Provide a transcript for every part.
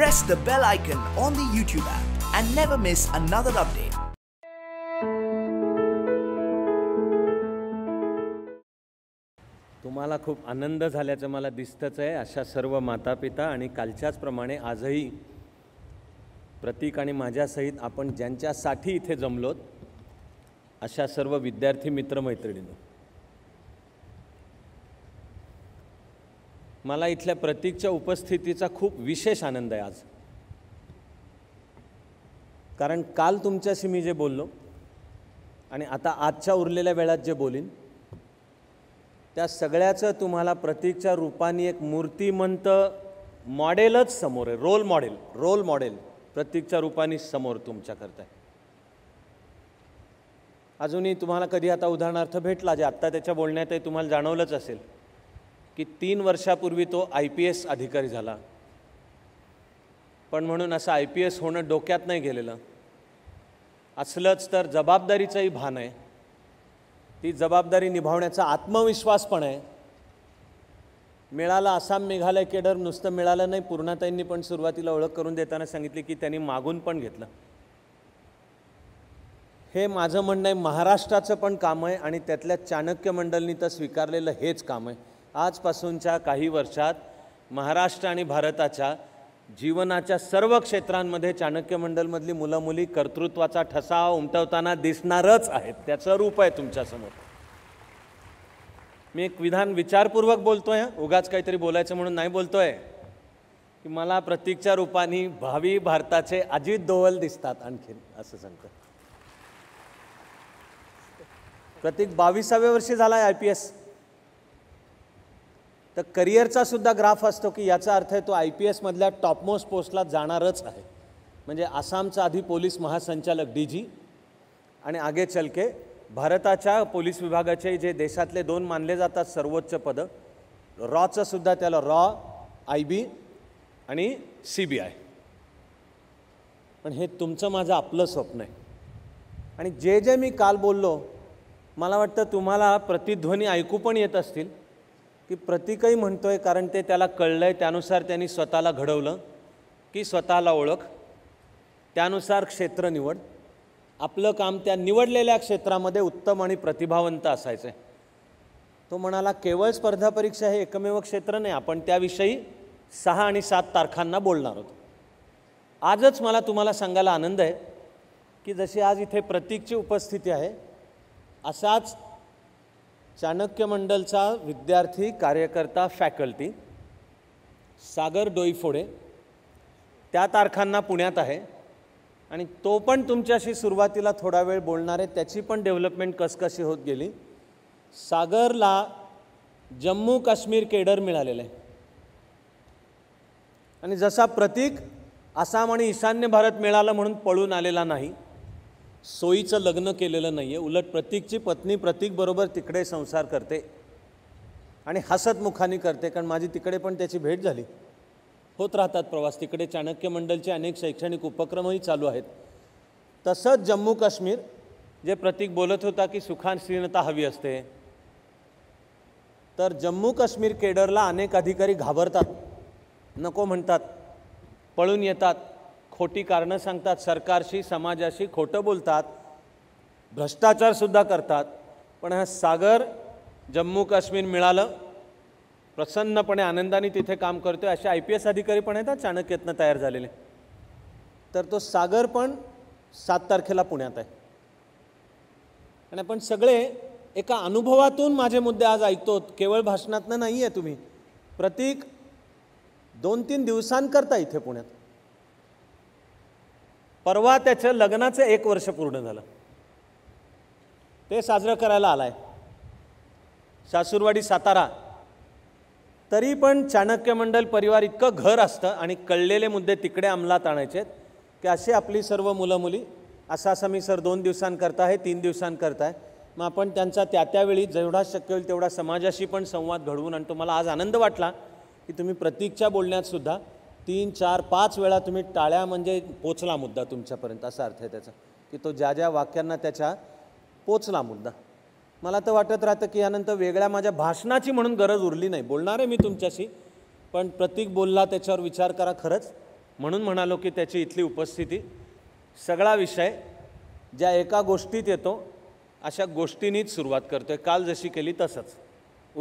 press the bell icon on the YouTube app and never miss another update. तुम्हाला खूप आनंद झाल्याचं मला दिसतंच आहे अशा सर्व माता पिता आणि कालच्याच प्रमाणे आजही प्रतीक आणि माझ्यासहित आपण ज्यांच्यासाठी इथे जमलोत अशा सर्व विद्यार्थी मित्रमैत्रिणींना मला इथल्या प्रतीकच्या उपस्थितीचा खूप विशेष आनंद आहे आज कारण काल तुमच्याशी मी जे बोललो आणि आता आजच्या उरलेल्या वेळात जे बोलीन त्या सगळ्याचं तुम्हाला प्रतीकच्या रूपाने एक मूर्तिमंत मॉडेलच समोर आहे रोल मॉडेल रोल मॉडेल प्रतीकच्या रूपाने समोर तुमच्याकरता आहे अजूनही तुम्हाला कधी आता उदाहरणार्थ भेटला जे आत्ता त्याच्या बोलण्यात तुम्हाला जाणवलंच असेल की तीन वर्षापूर्वी तो आय पी एस अधिकारी झाला पण म्हणून असं आय पी एस होणं डोक्यात नाही गेलेलं असलंच तर जबाबदारीचंही भान आहे ती जबाबदारी निभावण्याचा आत्मविश्वास पण आहे मिळाला आसाम मेघालय केडर नुसतं मिळालं नाही पूर्णाताईंनी पण सुरुवातीला ओळख करून देताना सांगितली की त्यांनी मागून पण घेतलं हे माझं म्हणणं आहे महाराष्ट्राचं पण काम आहे आणि त्यातल्या चाणक्य मंडळनी तर स्वीकारलेलं हेच काम आहे आजपासूनच्या काही वर्षात महाराष्ट्र आणि भारताच्या जीवनाच्या सर्व क्षेत्रांमध्ये चाणक्य मंडलमधली मुलं मुली कर्तृत्वाचा ठसा उमटवताना दिसणारच आहेत त्याचं रूप आहे तुमच्यासमोर मी एक विधान विचारपूर्वक बोलतो आहे उगाच काहीतरी बोलायचं म्हणून नाही बोलतो आहे की मला प्रतीकच्या रूपाने भावी भारताचे अजित दोवल दिसतात आणखीन असं सांगतो प्रतीक बावीसाव्या वर्षी झाला आहे आय पी एस तर करिअरचा सुद्धा ग्राफ असतो की याचा अर्थ आहे तो आय पी एसमधल्या टॉपमोस्ट पोस्टला जाणारच आहे म्हणजे आसामचा आधी पोलीस महासंचालक डी जी आणि आगे चलके भारताच्या पोलीस विभागाचे जे देशातले दोन मानले जातात सर्वोच्च पदं रॉचं सुद्धा त्याला रॉ आय बी आणि सी बी आय पण हे तुमचं माझं आपलं स्वप्न आहे आणि जे जे मी काल बोललो मला वाटतं तुम्हाला प्रतिध्वनी ऐकू पण येत असतील की प्रतीकही म्हणतो आहे कारण ते त्याला कळलं आहे त्यानुसार त्यांनी स्वतःला घडवलं की स्वतःला ओळख त्यानुसार क्षेत्र निवड आपलं काम त्या निवडलेल्या क्षेत्रामध्ये उत्तम आणि प्रतिभावंत असायचं आहे तो म्हणाला केवळ स्पर्धा परीक्षा हे एकमेव क्षेत्र नाही आपण त्याविषयी सहा आणि सात तारखांना बोलणार होतो आजच मला तुम्हाला सांगायला आनंद आहे की जशी आज इथे प्रतीकची उपस्थिती आहे असाच चाणक्य मंडलचा विद्यार्थी कार्यकर्ता फॅकल्टी सागर डोईफोडे त्या तारखांना पुण्यात आहे आणि तो पण तुमच्याशी सुरुवातीला थोडा वेळ बोलणार आहे त्याची पण डेव्हलपमेंट कसकशी होत गेली सागरला जम्मू काश्मीर केडर मिळालेलं आहे आणि जसा प्रतीक आसाम आणि ईशान्य भारत मिळालं म्हणून पळून आलेला नाही सोयीचं लग्न केलेलं नाही आहे उलट प्रतीकची पत्नी प्रतीकबरोबर तिकडे संसार करते आणि हसतमुखानी करते कारण माझी तिकडे पण त्याची भेट झाली होत राहतात प्रवास तिकडे चाणक्य मंडलचे अनेक शैक्षणिक उपक्रमही चालू आहेत तसंच जम्मू काश्मीर जे प्रतीक बोलत होता की श्रीनता हवी असते तर जम्मू काश्मीर केडरला अनेक अधिकारी घाबरतात नको म्हणतात पळून येतात खोटी कारणं सांगतात सरकारशी समाजाशी खोटं बोलतात भ्रष्टाचारसुद्धा करतात पण हा सागर जम्मू काश्मीर मिळालं प्रसन्नपणे आनंदाने तिथे काम करतो असे आय पी एस अधिकारी पण आहेत चाणक्यातनं तयार झालेले तर तो सागर पण सात तारखेला पुण्यात आहे आणि आपण सगळे एका अनुभवातून माझे मुद्दे आज ऐकतो केवळ भाषणातनं नाही आहे तुम्ही प्रतीक दोन तीन दिवसांकरता इथे पुण्यात परवा त्याचं लग्नाचं एक वर्ष पूर्ण झालं ते साजरं करायला आलाय आहे सासूरवाडी सातारा तरी पण चाणक्य मंडल परिवार इतकं घर असतं आणि कळलेले मुद्दे तिकडे अंमलात आणायचे की अशी आपली सर्व मुलं मुली असा असा मी सर दोन दिवसांकरता आहे तीन दिवसांकरता आहे मग आपण त्यांचा त्या त्यावेळी जेवढा शक्य होईल तेवढा समाजाशी पण संवाद घडवून आणि तुम्हाला आज आनंद वाटला की तुम्ही प्रतीकच्या बोलण्यातसुद्धा तीन चार पाच वेळा तुम्ही टाळ्या म्हणजे पोचला मुद्दा तुमच्यापर्यंत असा अर्थ आहे त्याचा की तो ज्या ज्या वाक्यांना त्याच्या पोचला मुद्दा मला तर वाटत राहतं की यानंतर वेगळ्या माझ्या भाषणाची म्हणून गरज उरली नाही बोलणार आहे मी तुमच्याशी पण प्रतीक बोलला त्याच्यावर विचार करा खरंच म्हणून म्हणालो की त्याची इथली उपस्थिती सगळा विषय ज्या एका गोष्टीत येतो अशा गोष्टींनीच सुरुवात करतो आहे काल जशी केली तसंच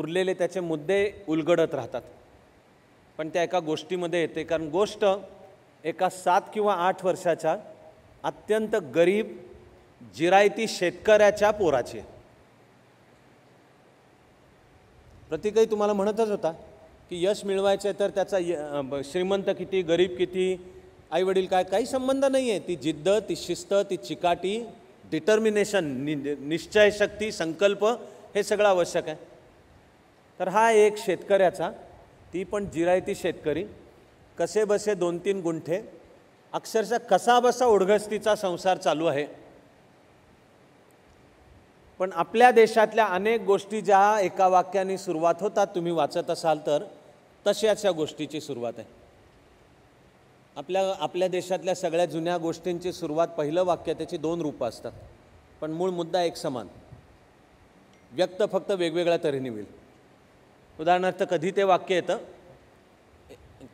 उरलेले त्याचे मुद्दे उलगडत राहतात पण त्या एका गोष्टीमध्ये येते कारण गोष्ट एका सात किंवा आठ वर्षाच्या अत्यंत गरीब जिरायती शेतकऱ्याच्या पोराची प्रतीकही तुम्हाला म्हणतच होता की यश मिळवायचं तर त्याचा य श्रीमंत किती गरीब किती आईवडील काय काही संबंध नाही आहे ती जिद्द ती शिस्त ती चिकाटी डिटर्मिनेशन नि निश्चयशक्ती संकल्प हे सगळं आवश्यक आहे तर हा एक शेतकऱ्याचा ती पण जिरायती शेतकरी कसे बसे दोन तीन गुंठे अक्षरशः कसा बसा संसार चालू आहे पण आपल्या देशातल्या अनेक गोष्टी ज्या एका वाक्याने सुरुवात होतात तुम्ही वाचत असाल तर तशाच या गोष्टीची सुरुवात आहे आपल्या आपल्या देशातल्या सगळ्या जुन्या गोष्टींची सुरुवात पहिलं वाक्य त्याची दोन रूपं असतात पण मूळ मुद्दा एक समान व्यक्त फक्त वेगवेगळ्या तऱ्हेने होईल उदाहरणार्थ कधी ते वाक्य येतं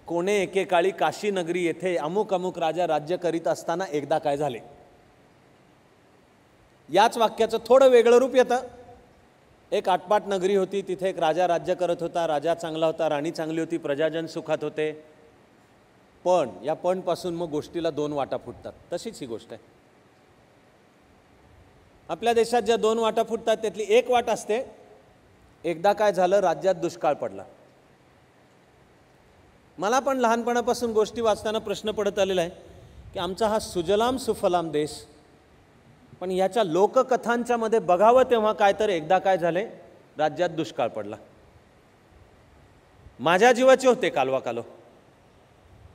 कोणे एकेकाळी काशी नगरी येथे अमुक अमुक राजा राज्य करीत असताना एकदा काय झाले याच वाक्याचं थोडं वेगळं रूप येतं एक आटपाट नगरी होती तिथे एक राजा राज्य करत होता राजा चांगला होता राणी चांगली होती प्रजाजन सुखात होते पण या पणपासून मग गोष्टीला दोन वाटा फुटतात तशीच ही गोष्ट आहे आपल्या देशात ज्या दोन वाटा फुटतात त्यातली एक वाट असते एकदा काय झालं राज्यात दुष्काळ पडला मला पण लहानपणापासून गोष्टी वाचताना प्रश्न पडत आलेला आहे की आमचा हा सुजलाम सुफलाम देश पण ह्याच्या लोककथांच्या मध्ये बघावं तेव्हा काय तर एकदा काय झाले राज्यात दुष्काळ पडला माझ्या जीवाचे होते कालवा कालो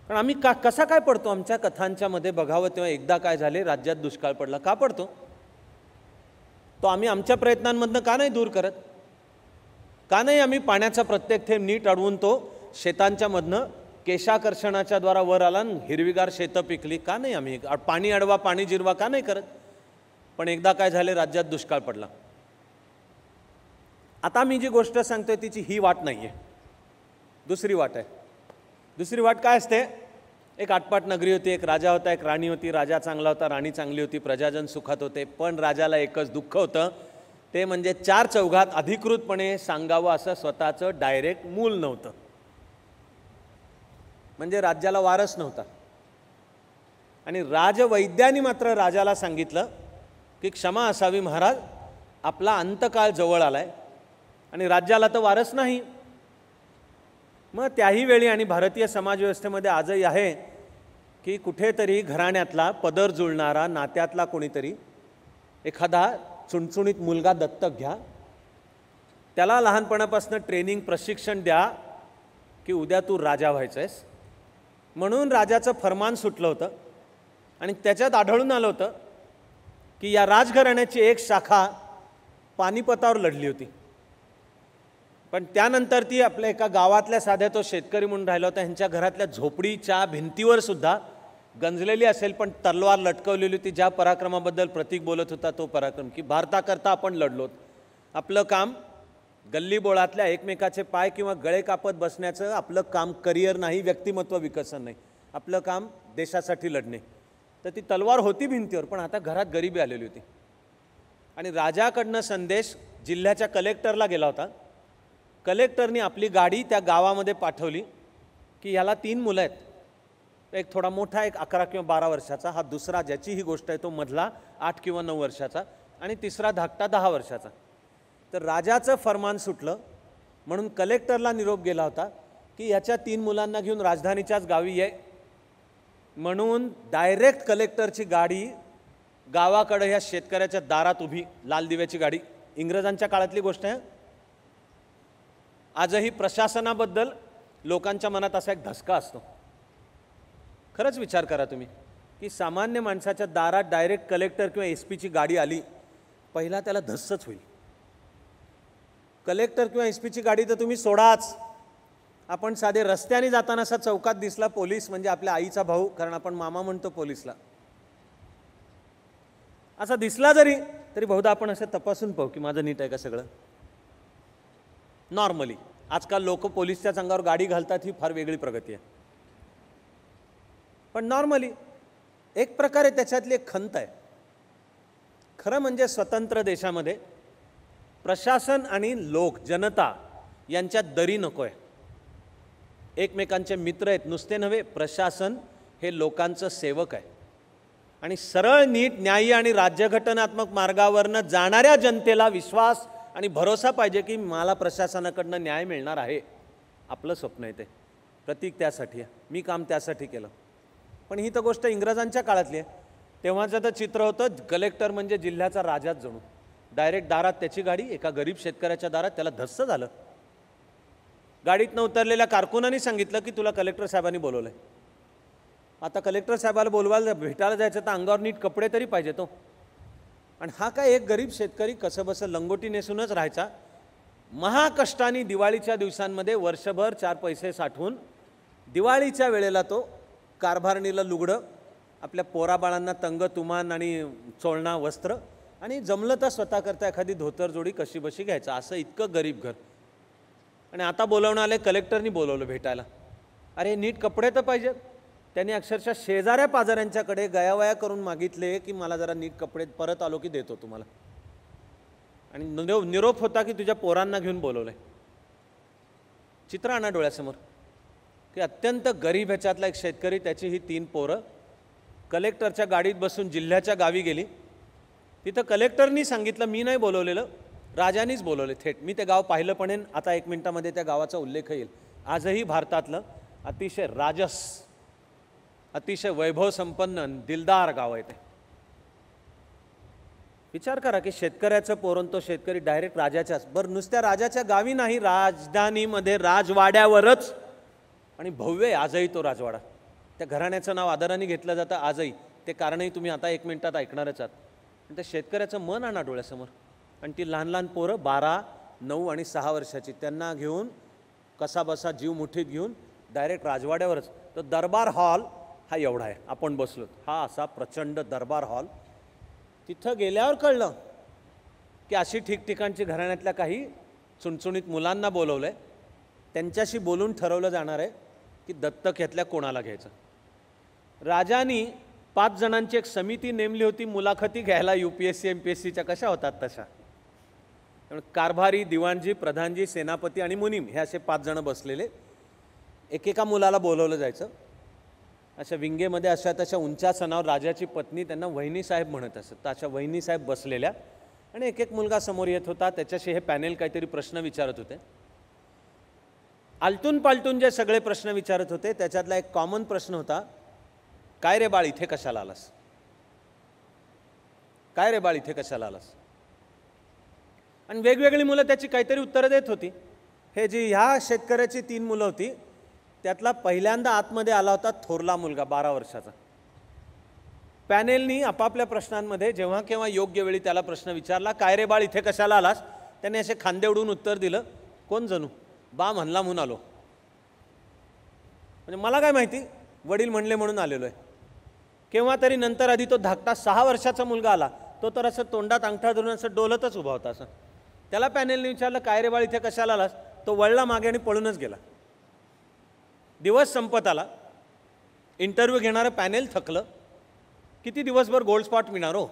पण आम्ही का कसा काय पडतो आमच्या कथांच्या मध्ये बघावं तेव्हा एकदा काय झाले राज्यात दुष्काळ पडला का पडतो तो आम्ही आमच्या प्रयत्नांमधनं का नाही दूर करत का नाही आम्ही पाण्याचा प्रत्येक थेंब नीट अडवून तो शेतांच्यामधनं केशाकर्षणाच्या द्वारा वर आला हिरवीगार शेतं पिकली का नाही आम्ही पाणी अडवा पाणी जिरवा का नाही करत पण एकदा काय झाले राज्यात दुष्काळ पडला आता मी जी गोष्ट सांगतोय तिची ही वाट नाही आहे दुसरी वाट आहे दुसरी वाट काय असते एक आटपाट नगरी होती एक राजा होता एक राणी होती राजा चांगला होता राणी चांगली होती प्रजाजन सुखात होते पण राजाला एकच दुःख होतं ते म्हणजे चार चौघात अधिकृतपणे सांगावं असं स्वतःचं डायरेक्ट मूल नव्हतं म्हणजे राज्याला वारस नव्हता आणि राजवैद्यांनी मात्र राजाला सांगितलं की क्षमा असावी महाराज आपला अंतकाळ जवळ आला आहे आणि राज्याला तर वारस नाही मग त्याही वेळी आणि भारतीय समाजव्यवस्थेमध्ये आजही आहे की कुठेतरी घराण्यातला पदर जुळणारा नात्यातला कोणीतरी एखादा चुणचुणीत मुलगा दत्तक घ्या त्याला लहानपणापासून ट्रेनिंग प्रशिक्षण द्या की उद्या तू राजा व्हायचं आहेस म्हणून राजाचं फरमान सुटलं होतं आणि त्याच्यात आढळून आलं होतं की या राजघराण्याची एक शाखा पानिपतावर लढली होती पण त्यानंतर ती आपल्या एका गावातल्या साध्या तो शेतकरी म्हणून राहिला होता ह्यांच्या घरातल्या झोपडीच्या भिंतीवर सुद्धा गंजलेली असेल पण तलवार लटकवलेली होती ज्या पराक्रमाबद्दल प्रतीक बोलत होता तो पराक्रम की भारताकरता आपण लढलोत आपलं काम गल्लीबोळातल्या एकमेकाचे पाय किंवा गळे कापत बसण्याचं आपलं काम करिअर नाही व्यक्तिमत्व विकसन नाही आपलं काम देशासाठी लढणे तर ती तलवार होती भिंतीवर पण आता घरात गरिबी आलेली होती आणि राजाकडनं संदेश जिल्ह्याच्या कलेक्टरला गेला होता कलेक्टरनी आपली गाडी त्या गावामध्ये पाठवली की ह्याला तीन मुलं आहेत एक थोडा मोठा एक अकरा किंवा बारा वर्षाचा हा दुसरा ज्याची ही गोष्ट आहे तो मधला आठ किंवा नऊ वर्षाचा आणि तिसरा धाकटा दहा वर्षाचा तर राजाचं फरमान सुटलं म्हणून कलेक्टरला निरोप गेला होता की याच्या तीन मुलांना घेऊन राजधानीच्याच गावी ये म्हणून डायरेक्ट कलेक्टरची गाडी गावाकडं ह्या शेतकऱ्याच्या दारात उभी लाल दिव्याची गाडी इंग्रजांच्या काळातली गोष्ट आहे आजही प्रशासनाबद्दल लोकांच्या मनात असा एक धसका असतो खरंच विचार करा तुम्ही की सामान्य माणसाच्या दारात डायरेक्ट कलेक्टर किंवा एस पीची गाडी आली पहिला त्याला धस्सच होईल कलेक्टर किंवा एस पीची गाडी तर तुम्ही सोडाच आपण साधे रस्त्याने जाताना असा चौकात दिसला पोलीस म्हणजे आपल्या आईचा भाऊ कारण आपण मामा म्हणतो पोलीसला असा दिसला जरी तरी बहुधा आपण असं तपासून पाहू की माझं नीट आहे का सगळं नॉर्मली आजकाल लोक पोलीसच्या अंगावर गाडी घालतात ही फार वेगळी प्रगती आहे पण नॉर्मली एक प्रकारे त्याच्यातली एक खंत आहे खरं म्हणजे स्वतंत्र देशामध्ये प्रशासन आणि लोक जनता यांच्यात दरी नको आहे एकमेकांचे मित्र आहेत नुसते नव्हे प्रशासन हे लोकांचं सेवक आहे आणि सरळ नीट न्यायी आणि राज्यघटनात्मक मार्गावरनं जाणाऱ्या जनतेला विश्वास आणि भरोसा पाहिजे की मला प्रशासनाकडनं न्याय मिळणार आहे आपलं स्वप्न आहे ते प्रतीक त्यासाठी मी काम त्यासाठी केलं पण ही तर गोष्ट इंग्रजांच्या काळातली आहे तेव्हाचं तर चित्र होतं कलेक्टर म्हणजे जिल्ह्याचा राजाच जणू डायरेक्ट दारात त्याची गाडी एका गरीब शेतकऱ्याच्या दारात त्याला धस्स झालं गाडीत न उतरलेल्या कारकुनाने सांगितलं की तुला कलेक्टर साहेबांनी बोलवलं आहे आता कलेक्टर साहेबाला बोलवायला भेटायला जायचं तर अंगावर नीट कपडे तरी पाहिजे तो आणि हा काय एक गरीब शेतकरी कसं लंगोटी नेसूनच राहायचा महाकष्टाने दिवाळीच्या दिवसांमध्ये वर्षभर चार पैसे साठवून दिवाळीच्या वेळेला तो कारभारणीला लुगडं आपल्या पोराबाळांना तंग तुमान आणि चोळणा वस्त्र आणि जमलं तर स्वतःकरता एखादी धोतरजोडी कशी बशी घ्यायचं असं इतकं गरीब घर आणि आता बोलवणं आले कलेक्टरनी बोलवलं भेटायला अरे नीट कपडे तर पाहिजेत त्यांनी अक्षरशः शेजाऱ्या पाजाऱ्यांच्याकडे गयावया करून मागितले की मला जरा नीट कपडे परत आलो की देतो तुम्हाला आणि निरोप होता की तुझ्या पोरांना घेऊन बोलवलं आहे चित्र आणा डोळ्यासमोर की अत्यंत गरीब ह्याच्यातला एक शेतकरी त्याची ही तीन पोरं कलेक्टरच्या गाडीत बसून जिल्ह्याच्या गावी गेली तिथं कलेक्टरनी सांगितलं मी नाही बोलवलेलं राजानीच बोलवले थेट मी ते गाव पाहिलं पण आता एक मिनटामध्ये त्या गावाचा उल्लेख येईल आजही भारतातलं अतिशय राजस अतिशय वैभव संपन्न दिलदार गाव आहे ते विचार करा की शेतकऱ्याचं पोरण तो शेतकरी डायरेक्ट राजाच्याच बरं नुसत्या राजाच्या गावी नाही राजधानीमध्ये राजवाड्यावरच आणि भव्य आहे आजही तो राजवाडा त्या घराण्याचं नाव आदराने घेतलं जातं आजही ते कारणही तुम्ही आता एक मिनिटात ऐकणारच आहात आणि त्या शेतकऱ्याचं मन आणा डोळ्यासमोर आणि ती लहान लहान पोरं बारा नऊ आणि सहा वर्षाची त्यांना घेऊन कसाबसा जीव मुठीत घेऊन डायरेक्ट राजवाड्यावरच तर दरबार हॉल हा एवढा आहे आपण बसलो हा असा प्रचंड दरबार हॉल तिथं गेल्यावर कळलं की अशी ठिकठिकाणची घराण्यातल्या काही चुणचुणीत मुलांना बोलवलं आहे त्यांच्याशी बोलून ठरवलं जाणार आहे की दत्तक घेतल्या कोणाला घ्यायचं राजानी पाच जणांची एक समिती नेमली होती मुलाखती घ्यायला U P S C M P S सीच्या कशा होतात तशा त्यामुळे कारभारी दिवाणजी प्रधानजी सेनापती आणि मुनीम हे असे पाच जणं बसलेले एकेका मुलाला बोलवलं जायचं अशा विंगेमध्ये अशा तशा सणावर राजाची पत्नी त्यांना साहेब म्हणत असत तर अशा साहेब बसलेल्या आणि एक एक मुलगा समोर येत होता त्याच्याशी हे पॅनेल काहीतरी प्रश्न विचारत होते आलटून पालटून जे सगळे प्रश्न विचारत होते त्याच्यातला एक कॉमन प्रश्न होता काय रे बाळ इथे कशाला आलास काय रे बाळ इथे कशाला आलास आणि वेगवेगळी मुलं त्याची काहीतरी उत्तरं देत होती हे जी ह्या शेतकऱ्याची तीन मुलं होती त्यातला पहिल्यांदा आतमध्ये आला होता थोरला मुलगा बारा वर्षाचा पॅनेलनी आपापल्या प्रश्नांमध्ये जेव्हा केव्हा योग्य वेळी त्याला प्रश्न विचारला काय रे बाळ इथे कशाला आलास त्याने असे खांदे उडून उत्तर दिलं कोण जणू बा म्हणला म्हणून आलो म्हणजे मला काय माहिती वडील म्हणले म्हणून आलेलो आहे केव्हा तरी नंतर आधी तो धाकटा सहा वर्षाचा मुलगा आला तो तर असं तोंडात अंगठा धरून असं डोलतच उभा होता असं त्याला पॅनेलने विचारलं काय रे बाळ इथे कशाला आलास तो वळला मागे आणि पळूनच गेला दिवस संपत आला इंटरव्ह्यू घेणारं पॅनेल थकलं किती दिवसभर गोल्ड स्पॉट मिळणार हो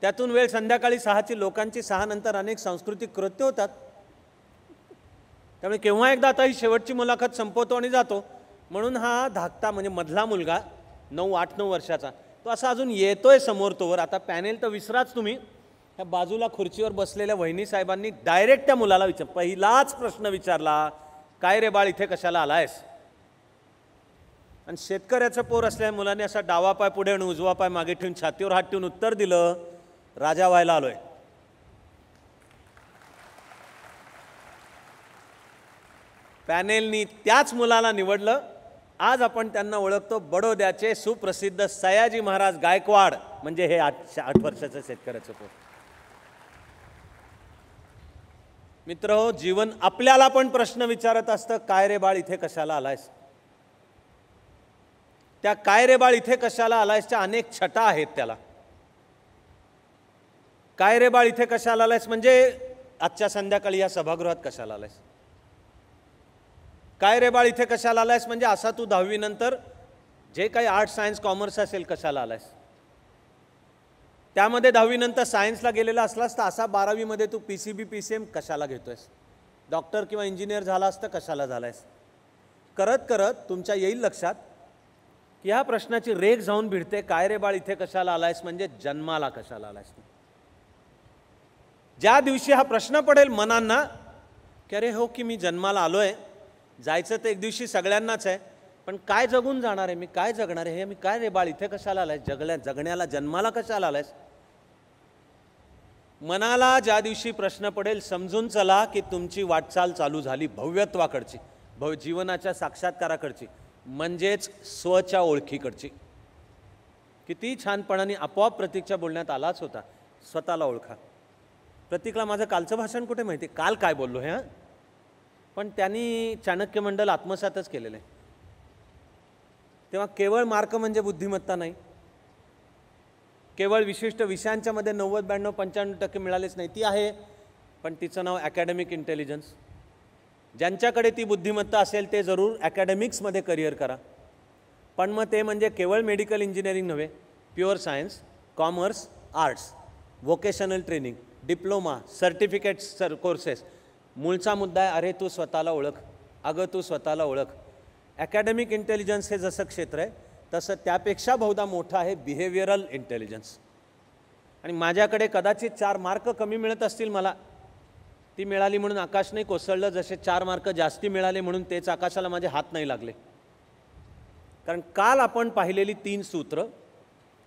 त्यातून वेळ संध्याकाळी सहाची लोकांची सहा नंतर अनेक सांस्कृतिक कृत्य होतात त्यामुळे केव्हा एकदा आता ही शेवटची मुलाखत संपवतो आणि जातो म्हणून हा धाकता म्हणजे मधला मुलगा नऊ आठ नऊ वर्षाचा तो असा अजून येतोय समोर तोवर आता पॅनेल तर विसराच तुम्ही ह्या बाजूला खुर्चीवर बसलेल्या वहिनी साहेबांनी डायरेक्ट त्या मुलाला विचार पहिलाच प्रश्न विचारला काय रे बाळ इथे कशाला आला आहेस आणि शेतकऱ्याचं पोर असल्या मुलाने असा डावा पाय पुढे आणि उजवा पाय मागे ठेवून छातीवर हात ठेवून उत्तर दिलं राजा व्हायला आलोय पॅनेलनी त्याच मुलाला निवडलं आज आपण त्यांना ओळखतो बडोद्याचे सुप्रसिद्ध सयाजी महाराज गायकवाड म्हणजे हे आठ आठ वर्षाचं शेतकऱ्याचं पोट मित्र हो जीवन आपल्याला पण प्रश्न विचारत असतं काय रे बाळ इथे कशाला आलायस त्या काय रे बाळ इथे कशाला आलायसच्या अनेक छटा आहेत त्याला काय रे बाळ इथे कशाला आलायस म्हणजे आजच्या संध्याकाळी या सभागृहात कशाला आलायस काय रे बाळ इथे कशाला आलायस म्हणजे असा तू दहावीनंतर जे काही आर्ट सायन्स कॉमर्स असेल कशाला आलायस त्यामध्ये दहावीनंतर सायन्सला गेलेला असलास तर असा बारावीमध्ये तू P C B P C M कशाला घेतोयस डॉक्टर किंवा इंजिनियर झाला असतं कशाला झालायस करत करत तुमच्या येईल लक्षात की ह्या प्रश्नाची रेख जाऊन भिडते काय रे बाळ इथे कशाला आलायस म्हणजे जन्माला कशाला आलायस ज्या दिवशी हा प्रश्न पडेल मनांना की अरे हो की मी जन्माला आलो आहे जायचं तर एक दिवशी सगळ्यांनाच आहे पण काय जगून जाणार आहे मी काय जगणार आहे हे मी काय रे बाळ इथे कशाला आलाय जगल्या जगण्याला जन्माला कशाला आलायस मनाला ज्या दिवशी प्रश्न पडेल समजून चला की तुमची वाटचाल चालू झाली भव्यत्वाकडची भव जीवनाच्या साक्षात्काराकडची म्हणजेच स्वच्या ओळखीकडची किती छानपणाने आपोआप प्रतीकच्या बोलण्यात आलाच होता स्वतःला ओळखा प्रतीकला माझं कालचं भाषण कुठे माहिती काल काय बोललो हे हां पण त्यांनी चाणक्य मंडल आत्मसातच केलेलं आहे तेव्हा केवळ मार्क म्हणजे बुद्धिमत्ता नाही केवळ विशिष्ट विषयांच्यामध्ये नव्वद ब्याण्णव पंच्याण्णव टक्के मिळालेच नाही ती आहे पण तिचं नाव अकॅडमिक इंटेलिजन्स ज्यांच्याकडे ती बुद्धिमत्ता असेल ते जरूर अकॅडमिक्समध्ये करिअर करा पण मग ते म्हणजे केवळ मेडिकल इंजिनिअरिंग नव्हे pure science commerce arts vocational training diploma certificates सर कोर्सेस मूळचा मुद्दा आहे अरे तू स्वतःला ओळख अगं तू स्वतःला ओळख ॲकॅडमिक इंटेलिजन्स हे जसं क्षेत्र आहे तसं त्यापेक्षा बहुधा मोठं आहे बिहेवियरल इंटेलिजन्स आणि माझ्याकडे कदाचित चार मार्क कमी मिळत असतील मला ती मिळाली म्हणून आकाश नाही कोसळलं जसे चार मार्क जास्ती मिळाले म्हणून तेच आकाशाला माझे हात नाही लागले कारण काल आपण पाहिलेली तीन सूत्र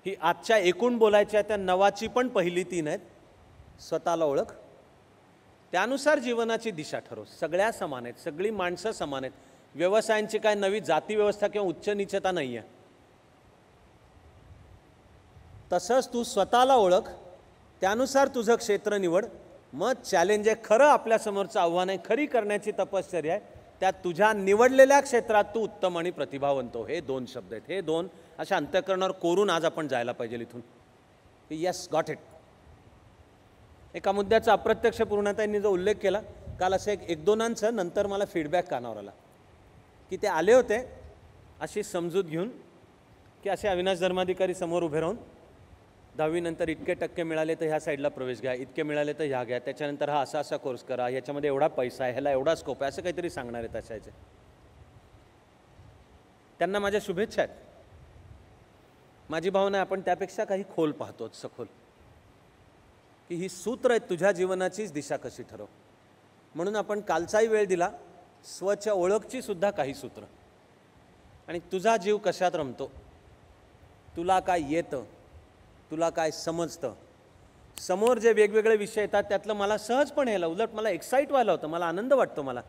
ही आजच्या एकूण बोलायच्या त्या नवाची पण पहिली तीन आहेत स्वतःला ओळख त्यानुसार जीवनाची दिशा ठरव सगळ्या समान आहेत सगळी माणसं समान आहेत व्यवसायांची काय नवी जाती व्यवस्था किंवा उच्च निचता नाही आहे तसंच तू स्वतःला ओळख त्यानुसार तुझं क्षेत्र निवड मग चॅलेंज आहे खरं आपल्यासमोरचं आव्हान आहे खरी करण्याची तपश्चर्या आहे त्या तुझ्या निवडलेल्या क्षेत्रात तू उत्तम आणि प्रतिभावंत हो. हे दोन शब्द आहेत हे दोन अशा अंत्यकरणावर कोरून आज आपण जायला पाहिजे इथून येस गॉट इट एका मुद्द्याचा अप्रत्यक्ष पूर्णताईंनी जो उल्लेख केला काल असं एक एक दोनांचं नंतर मला फीडबॅक कानावर आला की ते आले होते अशी समजूत घेऊन की असे अविनाश धर्माधिकारी समोर उभे राहून दहावीनंतर इतके टक्के मिळाले तर ह्या साईडला प्रवेश घ्या इतके मिळाले तर ह्या घ्या त्याच्यानंतर हा असा असा कोर्स करा ह्याच्यामध्ये एवढा पैसा आहे ह्याला एवढा स्कोप आहे असं काहीतरी सांगणार आहेत असायचे त्यांना माझ्या शुभेच्छा आहेत माझी भावना आहे आपण त्यापेक्षा काही खोल पाहतो सखोल की ही सूत्र आहेत तुझ्या जीवनाचीच दिशा कशी ठरव म्हणून आपण कालचाही वेळ दिला स्वच्छ ओळखची सुद्धा काही सूत्र आणि तुझा जीव कशात रमतो तुला काय येतं तुला काय समजतं समोर जे वेगवेगळे विषय येतात त्यातलं मला सहजपणे यायला उलट मला एक्साईट व्हायला होतं मला आनंद वाटतो मला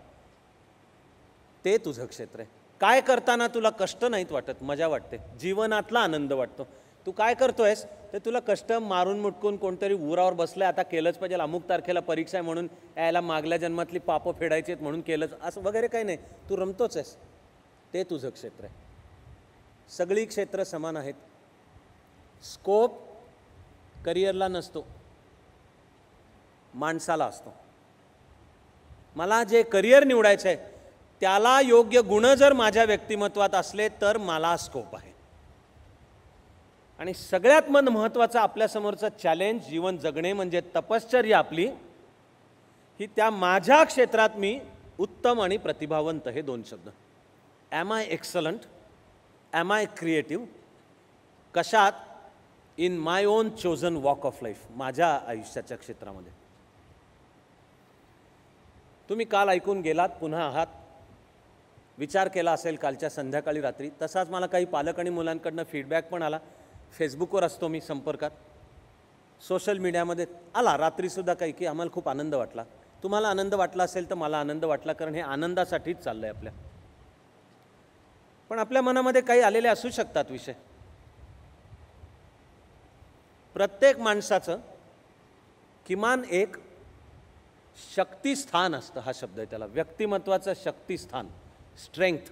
ते तुझं क्षेत्र आहे काय करताना तुला कष्ट नाहीत वाटत मजा वाटते जीवनातला आनंद वाटतो तू काय करतोयस तर तुला कष्ट मारून मुटकून कोणतरी उरावर बसलं आता केलंच पाहिजे अमुक तारखेला परीक्षा आहे म्हणून यायला मागल्या जन्मातली पापं फेडायची आहेत म्हणून केलंच असं वगैरे काही नाही तू रमतोच आहेस ते तुझं क्षेत्र आहे सगळी क्षेत्र समान आहेत स्कोप करिअरला नसतो माणसाला असतो मला जे करिअर निवडायचं आहे त्याला योग्य गुण जर माझ्या व्यक्तिमत्वात असले तर मला स्कोप आहे आणि सगळ्यात मन महत्त्वाचा आपल्यासमोरचं चॅलेंज जीवन जगणे म्हणजे तपश्चर्या आपली ही त्या माझ्या क्षेत्रात मी उत्तम आणि प्रतिभावंत हे दोन शब्द am I excellent am I creative कशात in my own chosen walk of life माझ्या आयुष्याच्या क्षेत्रामध्ये तुम्ही काल ऐकून गेलात पुन्हा आहात विचार केला असेल कालच्या संध्याकाळी रात्री तसाच मला काही पालक आणि मुलांकडनं फीडबॅक पण आला फेसबुकवर असतो मी संपर्कात सोशल मीडियामध्ये आला रात्रीसुद्धा काही की आम्हाला खूप आनंद वाटला तुम्हाला आनंद वाटला असेल तर मला आनंद वाटला कारण हे आनंदासाठीच चाललं आहे आपल्या पण आपल्या मनामध्ये काही आलेले असू शकतात विषय प्रत्येक माणसाचं किमान एक शक्तिस्थान असतं हा शब्द आहे त्याला व्यक्तिमत्वाचं शक्तिस्थान स्ट्रेंथ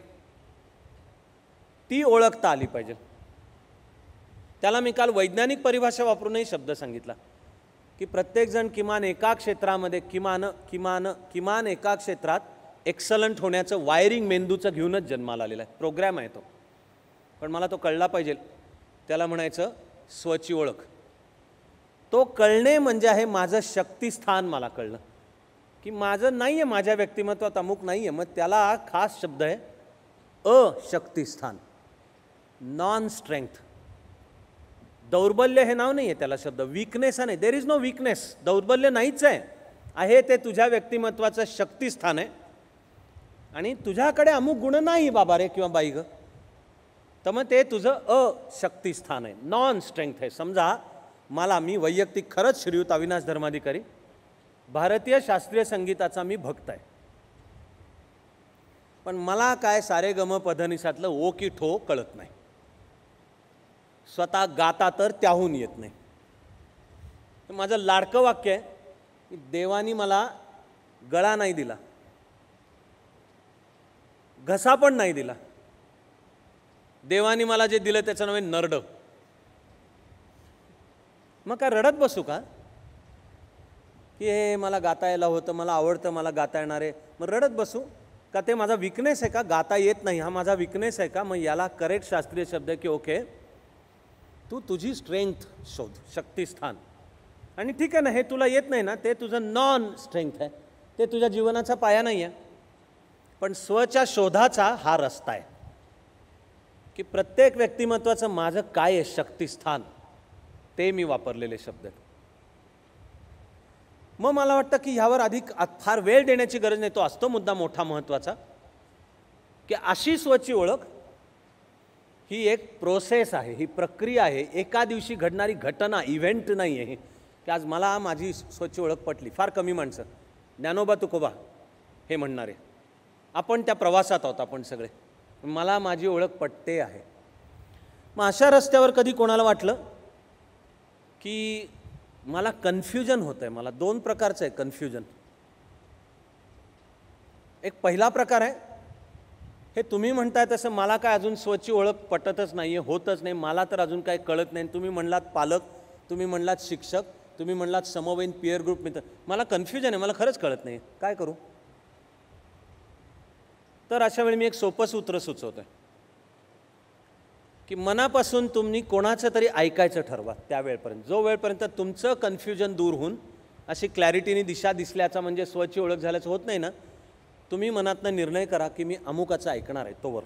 ती ओळखता आली पाहिजे त्याला मी काल वैज्ञानिक परिभाषा वापरूनही शब्द सांगितला की प्रत्येकजण किमान एका क्षेत्रामध्ये किमान किमान किमान एका क्षेत्रात एक्सलंट होण्याचं वायरिंग मेंदूचं घेऊनच जन्माला आलेला आहे प्रोग्रॅम आहे तो पण मला तो कळला पाहिजे त्याला म्हणायचं स्वची ओळख तो कळणे म्हणजे आहे माझं शक्तिस्थान मला कळलं की माझं नाही आहे माझ्या व्यक्तिमत्वात अमुक नाही आहे मग त्याला खास शब्द आहे अशक्तिस्थान नॉन स्ट्रेंथ दौर्बल्य हे नाव नाही आहे त्याला शब्द विकनेस नाही देर इज नो वीकनेस दौर्बल्य नाहीच आहे आहे ते तुझ्या व्यक्तिमत्वाचं शक्तिस्थान आहे आणि तुझ्याकडे अमुक गुण नाही बाबा रे किंवा बाई ग तर मग ते तुझं अशक्तिस्थान आहे नॉन स्ट्रेंथ आहे समजा मला मी वैयक्तिक खरंच श्रीयुत अविनाश धर्माधिकारी भारतीय शास्त्रीय संगीताचा मी भक्त आहे पण मला काय सारे गम पधनिसातलं ओ की ठो कळत नाही स्वतः गाता तर त्याहून येत नाही माझं लाडकं वाक्य आहे की देवानी मला गळा नाही दिला घसा पण नाही दिला देवानी मला जे दिलं त्याचं नव्हे नरड मग काय रडत बसू का की हे मला गाता यायला होतं मला आवडतं मला गाता येणार आहे मग रडत बसू का ते माझा विकनेस आहे का गाता येत नाही हा माझा विकनेस आहे का मग याला करेक्ट शास्त्रीय शब्द की ओके तू तुझी स्ट्रेंथ शोध शक्तिस्थान आणि ठीक आहे ना हे तुला येत नाही ना ते तुझं नॉन स्ट्रेंथ आहे ते तुझ्या जीवनाचा पाया नाही आहे पण स्वच्या शोधाचा हा रस्ता आहे की प्रत्येक व्यक्तिमत्वाचं माझं काय आहे शक्तिस्थान ते मी वापरलेले शब्द मग मला वाटतं की ह्यावर अधिक फार वेळ देण्याची गरज नाही तो असतो मुद्दा मोठा महत्त्वाचा की अशी स्वची ओळख ही एक प्रोसेस आहे ही प्रक्रिया आहे एका दिवशी घडणारी घटना इव्हेंट नाही आहे की आज मला माझी स्वच्छ ओळख पटली फार कमी माणसं ज्ञानोबा तुकोबा हे म्हणणारे आपण त्या प्रवासात आहोत आपण सगळे मला माझी ओळख पटते आहे मग अशा रस्त्यावर कधी कोणाला वाटलं की मला कन्फ्युजन होतं आहे मला दोन प्रकारचं आहे कन्फ्युजन एक पहिला प्रकार आहे हे तुम्ही म्हणताय तसं मला काय अजून स्वची ओळख पटतच नाही आहे होतच नाही मला तर अजून काही कळत नाही तुम्ही म्हणलात पालक तुम्ही म्हणलात शिक्षक तुम्ही म्हणलात समवयीन पिअर ग्रुप मित्र मला कन्फ्युजन आहे मला खरंच कळत नाही काय करू तर अशा वेळी मी एक सोपं सूत्र सुचवतो आहे की मनापासून तुम्ही कोणाचं तरी ऐकायचं ठरवा त्या वेळपर्यंत जो वेळपर्यंत तुमचं कन्फ्युजन दूर होऊन अशी क्लॅरिटीने दिशा दिसल्याचा म्हणजे स्वची ओळख झाल्याचं होत नाही ना तुम्ही मनातनं निर्णय करा की मी अमुकाचा ऐकणार आहे तोवर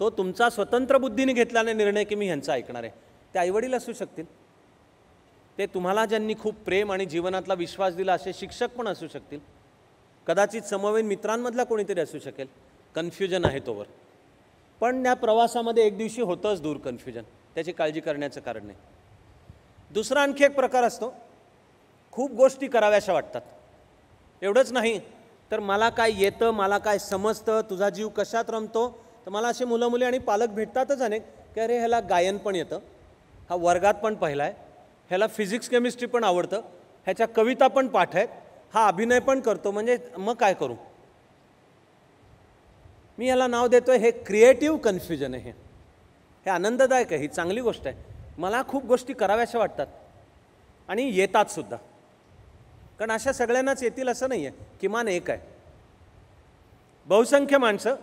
तो तुमचा स्वतंत्र बुद्धीने घेतलेला निर्णय की मी ह्यांचा ऐकणार आहे ते आईवडील असू शकतील ते तुम्हाला ज्यांनी खूप प्रेम आणि जीवनातला विश्वास दिला असे शिक्षक पण असू शकतील कदाचित समवेन मित्रांमधला कोणीतरी असू शकेल कन्फ्युजन आहे तोवर पण या प्रवासामध्ये एक दिवशी होतंच दूर कन्फ्युजन त्याची काळजी करण्याचं कारण नाही दुसरा आणखी एक प्रकार असतो खूप गोष्टी कराव्याशा वाटतात एवढंच नाही तर मला काय येतं मला काय समजतं तुझा जीव कशात रमतो तर मला असे मुलं मुली आणि पालक भेटतातच अनेक की अरे ह्याला गायन पण येतं हा वर्गात पण पहिला आहे ह्याला फिजिक्स केमिस्ट्री पण आवडतं ह्याच्या कविता पण पाठ आहेत हा अभिनय पण करतो म्हणजे मग काय करू मी ह्याला नाव देतो हे क्रिएटिव्ह कन्फ्युजन आहे हे आनंददायक आहे ही चांगली गोष्ट आहे मला खूप गोष्टी कराव्याशा वाटतात आणि येतात सुद्धा कारण अशा सगळ्यांनाच येतील असं नाही आहे किमान एक आहे बहुसंख्य माणसं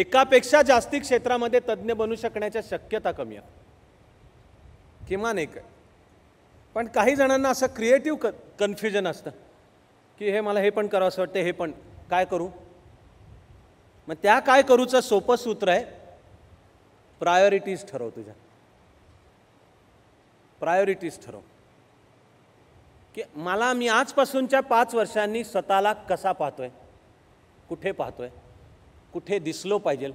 एकापेक्षा जास्ती क्षेत्रामध्ये तज्ज्ञ बनू शकण्याच्या शक्यता कमी आहे किमान एक आहे पण काही जणांना असं क्रिएटिव्ह क कन्फ्युजन असतं की हे मला हे पण करावं असं वाटतं हे पण काय करू मग त्या काय करूचं सोपं सूत्र आहे प्रायोरिटीज ठरव तुझ्या प्रायोरिटीज ठरव की मला मी आजपासूनच्या पाच वर्षांनी स्वतःला कसा पाहतो आहे कुठे पाहतो आहे कुठे दिसलो पाहिजे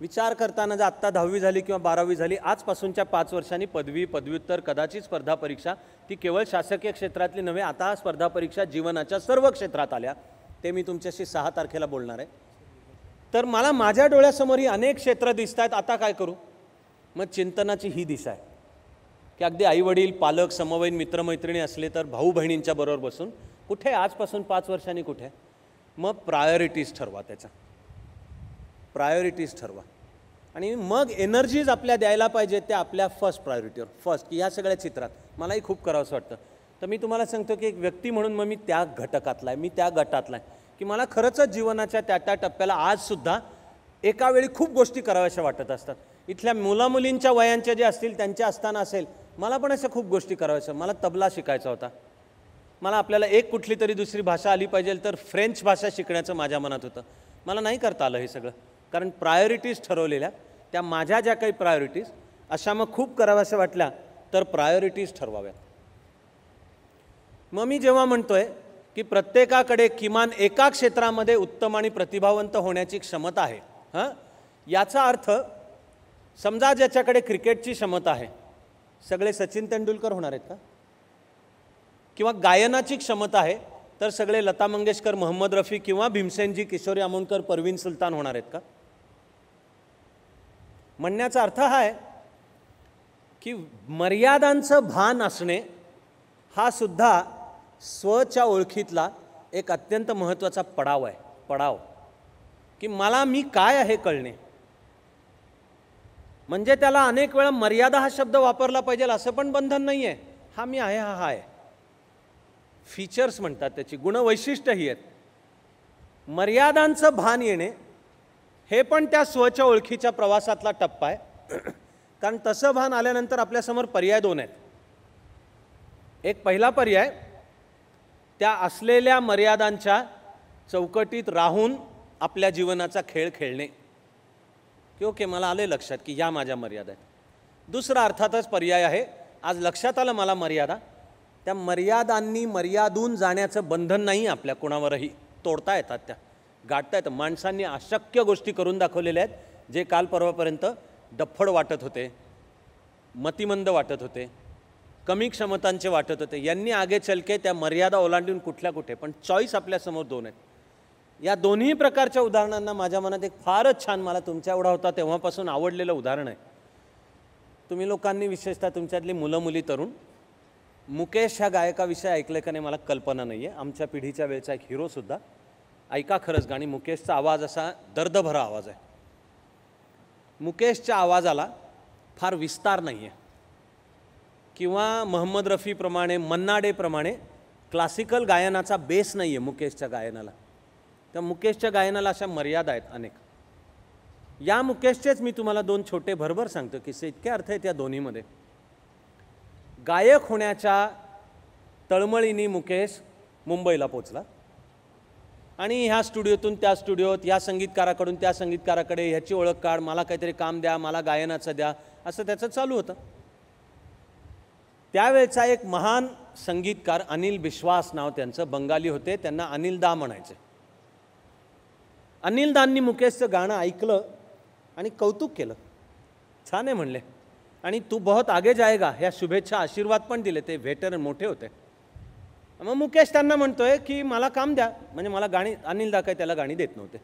विचार करताना जर आत्ता दहावी झाली किंवा बारावी झाली आजपासूनच्या पाच वर्षांनी पदवी पदव्युत्तर कदाचित स्पर्धा परीक्षा ती केवळ शासकीय क्षेत्रातली नव्हे आता स्पर्धा परीक्षा जीवनाच्या सर्व क्षेत्रात आल्या ते मी तुमच्याशी सहा तारखेला बोलणार आहे तर मला माझ्या डोळ्यासमोर ही अनेक क्षेत्र दिसत आहेत आता काय करू मग चिंतनाची ही दिशा आहे की अगदी आईवडील पालक समवयीन मित्रमैत्रिणी असले तर भाऊ बहिणींच्या बरोबर बसून कुठे आजपासून पाच वर्षांनी कुठे मग प्रायोरिटीज ठरवा त्याचा प्रायोरिटीज ठरवा आणि मग एनर्जीज आपल्या द्यायला पाहिजे त्या आपल्या फर्स्ट प्रायोरिटीवर फर्स्ट की ह्या सगळ्या चित्रात मलाही खूप करावंसं वाटतं तर मी तुम्हाला सांगतो की एक व्यक्ती म्हणून मग मी त्या घटकातला आहे मी त्या गटातला आहे की मला खरंच जीवनाच्या त्या त्या टप्प्याला आजसुद्धा एका वेळी खूप गोष्टी कराव्याशा वाटत असतात इथल्या मुलामुलींच्या वयांच्या जे असतील त्यांच्या असताना असेल मला पण अशा खूप गोष्टी करायच्या मला तबला शिकायचा होता मला आपल्याला एक कुठली तरी दुसरी भाषा आली पाहिजे तर फ्रेंच भाषा शिकण्याचं माझ्या मनात होतं मला नाही करता आलं हे सगळं कारण प्रायोरिटीज ठरवलेल्या त्या माझ्या ज्या काही प्रायोरिटीज अशा मग खूप कराव्याशा वाटल्या तर प्रायोरिटीज ठरवाव्यात मग मी जेव्हा म्हणतोय की प्रत्येकाकडे किमान एका क्षेत्रामध्ये उत्तम आणि प्रतिभावंत होण्याची क्षमता आहे हां याचा अर्थ समजा ज्याच्याकडे क्रिकेटची क्षमता आहे सगळे सचिन तेंडुलकर होणार आहेत का किंवा गायनाची क्षमता आहे तर सगळे लता मंगेशकर मोहम्मद रफी किंवा भीमसेनजी किशोरी आमोणकर परवीन सुलतान होणार आहेत का म्हणण्याचा अर्थ हा आहे की मर्यादांचं भान असणे हा सुद्धा स्वच्या ओळखीतला एक अत्यंत महत्त्वाचा पडाव आहे पडाव की मला मी काय आहे कळणे म्हणजे त्याला अनेक वेळा मर्यादा हा शब्द वापरला पाहिजे असं पण बंधन नाही आहे हा मी आहे हा हा आहे फीचर्स म्हणतात त्याची गुणवैशिष्ट्य ही आहेत मर्यादांचं भान येणे हे पण त्या स्वच्या ओळखीच्या प्रवासातला टप्पा आहे कारण तसं भान आल्यानंतर आपल्यासमोर पर्याय दोन आहेत एक पहिला पर्याय त्या असलेल्या मर्यादांच्या चौकटीत राहून आपल्या जीवनाचा खेळ खेळणे की ओके मला आले लक्षात की या माझ्या मर्यादा आहेत दुसरा अर्थातच पर्याय आहे आज लक्षात आलं मला मर्यादा त्या मर्यादांनी मर्यादून जाण्याचं बंधन नाही आपल्या कोणावरही तोडता येतात त्या गाठता येतं माणसांनी अशक्य गोष्टी करून दाखवलेल्या आहेत जे काल परवापर्यंत डफड वाटत होते मतिमंद वाटत होते कमी क्षमतांचे वाटत होते यांनी आगे चलके त्या मर्यादा ओलांडून कुठल्या कुठे पण चॉईस आपल्यासमोर दोन आहेत या दोन्ही प्रकारच्या उदाहरणांना माझ्या मनात एक फारच छान मला तुमच्या एवढा होता तेव्हापासून आवडलेलं उदाहरण आहे तुम्ही लोकांनी विशेषतः तुमच्यातली मुलं मुली तरुण मुकेश ह्या गायकाविषयी ऐकलं का नाही मला कल्पना नाही आहे आमच्या पिढीच्या वेळचा एक हिरोसुद्धा ऐका खरंच गाणी मुकेशचा आवाज असा दर्दभरा आवाज आहे मुकेशच्या आवाजाला फार विस्तार नाही आहे किंवा महम्मद रफीप्रमाणे मन्नाडेप्रमाणे क्लासिकल गायनाचा बेस नाही आहे मुकेशच्या गायनाला तर मुकेशच्या गायनाला अशा मर्यादा आहेत अनेक या मुकेशचेच मी तुम्हाला दोन छोटे भरभर सांगतो किस्से इतके अर्थ आहेत या दोन्हीमध्ये गायक होण्याच्या तळमळीनी मुकेश मुंबईला पोचला आणि ह्या स्टुडिओतून त्या स्टुडिओत या संगीतकाराकडून त्या संगीतकाराकडे ह्याची ओळख काढ मला काहीतरी काम द्या मला गायनाचं द्या असं त्याचं चालू होतं त्यावेळचा एक महान संगीतकार अनिल विश्वास नाव त्यांचं बंगाली होते त्यांना अनिल दा म्हणायचे अनिल दाननी मुकेशचं गाणं ऐकलं आणि कौतुक केलं छान आहे म्हणले आणि तू बहुत आगे जायगा ह्या शुभेच्छा आशीर्वाद पण दिले ते व्हेटर मोठे होते मग मुकेश त्यांना म्हणतोय की मला काम द्या म्हणजे मला गाणी अनिल दा काय त्याला गाणी देत नव्हते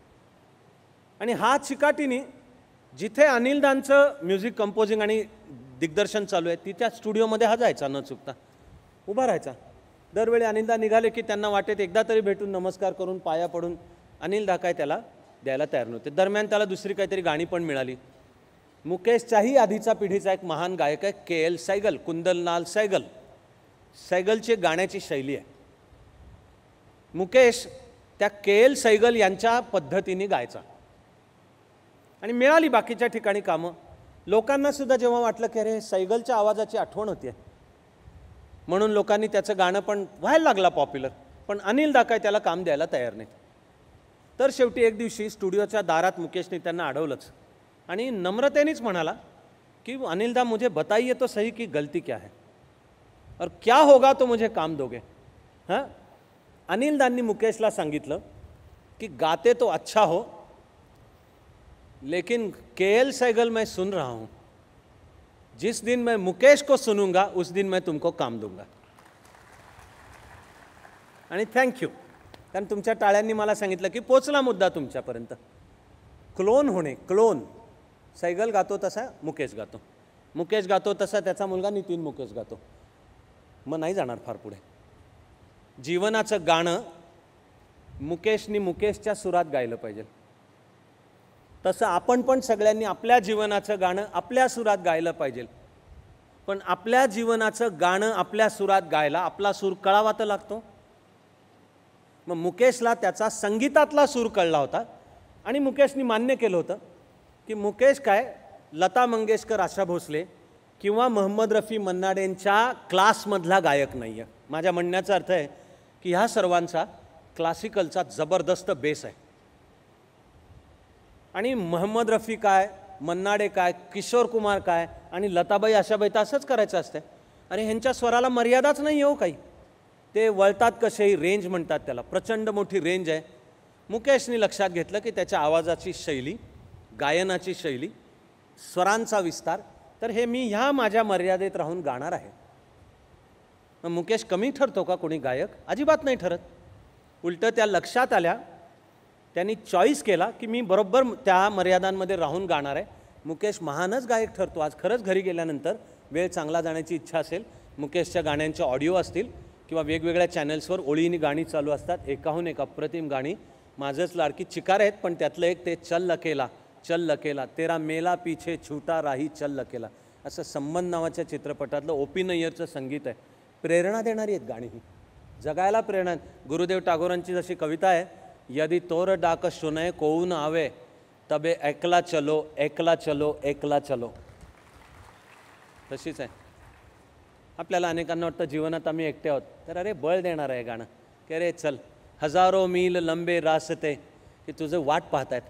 आणि हा चिकाटीनी जिथे अनिल दानचं म्युझिक कंपोजिंग आणि दिग्दर्शन चालू आहे तिच्या स्टुडिओमध्ये हा जायचा न चुकता उभा राहायचा दरवेळी अनिलदा निघाले की त्यांना वाटेत एकदा तरी भेटून नमस्कार करून पाया पडून अनिल दाकाय त्याला द्यायला तयार नव्हते दरम्यान त्याला दुसरी काहीतरी गाणी पण मिळाली मुकेशच्याही आधीचा पिढीचा एक महान गायक आहे के एल सैगल कुंदलनाल सैगल सैगलची गाण्याची शैली आहे मुकेश त्या के एल सैगल यांच्या पद्धतीने गायचा आणि मिळाली बाकीच्या ठिकाणी कामं सुद्धा जेव्हा वाटलं की अरे सैगलच्या आवाजाची आठवण होती म्हणून लोकांनी त्याचं गाणं पण व्हायला लागला पॉप्युलर पण अनिल दाकाय त्याला काम द्यायला तयार नाही तर शेवटी एक दिवशी स्टुडिओच्या दारात मुकेशने त्यांना अडवलंच आणि नम्रतेनेच म्हणाला की अनिलदा मुझे बताइए तो सही की गलती क्या है और क्या होगा तो मुझे काम दोगे हां अनिलदांनी मुकेशला सांगितलं की गाते तो अच्छा हो लेकिन के एल सैगल मैं सुन रहा हूं जिस दिन मैं मुकेश को सुनूंगा उस दिन मैं तुमको काम दूंगा आणि थँक्यू कारण तुमच्या टाळ्यांनी मला सांगितलं की पोचला मुद्दा तुमच्यापर्यंत क्लोन होणे क्लोन सैगल गातो तसा मुकेश गातो मुकेश गातो तसा त्याचा मुलगा नितीन मुकेश गातो मग नाही जाणार फार पुढे जीवनाचं गाणं मुकेशनी मुकेशच्या सुरात गायलं पाहिजे तसं आपण पण सगळ्यांनी आपल्या जीवनाचं गाणं आपल्या सुरात गायलं पाहिजे पण आपल्या जीवनाचं गाणं आपल्या सुरात गायला आपला सूर कळावा तर लागतो मग मुकेशला त्याचा संगीतातला सूर कळला होता आणि मुकेशनी मान्य केलं होतं की मुकेश काय लता मंगेशकर आशा भोसले किंवा महम्मद रफी मन्नाडेंच्या क्लासमधला गायक नाही आहे माझ्या म्हणण्याचा अर्थ आहे की ह्या सर्वांचा क्लासिकलचा जबरदस्त बेस आहे आणि महम्मद रफी काय मन्नाडे काय किशोर कुमार काय आणि लताबाई आशाबाई तर असंच करायचं असतं आणि ह्यांच्या स्वराला मर्यादाच नाही हो काही ते वळतात कसे ही रेंज म्हणतात त्याला प्रचंड मोठी रेंज आहे मुकेशनी लक्षात घेतलं की त्याच्या आवाजाची शैली गायनाची शैली स्वरांचा विस्तार तर हे मी ह्या माझ्या मर्यादेत राहून गाणार आहे मग मुकेश कमी ठरतो का कोणी गायक अजिबात नाही ठरत उलटं त्या लक्षात आल्या त्यांनी चॉईस केला की मी बरोबर त्या मर्यादांमध्ये राहून गाणार आहे मुकेश महानच गायक ठरतो आज खरंच घरी गेल्यानंतर वेळ चांगला जाण्याची इच्छा असेल मुकेशच्या गाण्यांचे ऑडिओ असतील किंवा वेगवेगळ्या चॅनल्सवर ओळीनी गाणी चालू असतात एकाहून एक अप्रतिम गाणी माझंच लाडकी चिकार आहेत पण त्यातलं एक ते चल लकेला चल लकेला तेरा मेला पीछे छुटा राही चल लकेला असं संबंध नावाच्या चित्रपटातलं ओपी नय्यरचं संगीत आहे प्रेरणा देणारी आहेत गाणी ही जगायला प्रेरणा गुरुदेव टागोरांची जशी कविता आहे यदी तोर डाक सुनय कोऊन आवे तबे ऐकला चलो ऐकला चलो ऐकला चलो तशीच आहे आपल्याला अनेकांना वाटतं जीवनात आम्ही एकटे आहोत तर अरे बळ देणार आहे गाणं की अरे चल हजारो मील लंबे रासते की तुझं वाट पाहतायत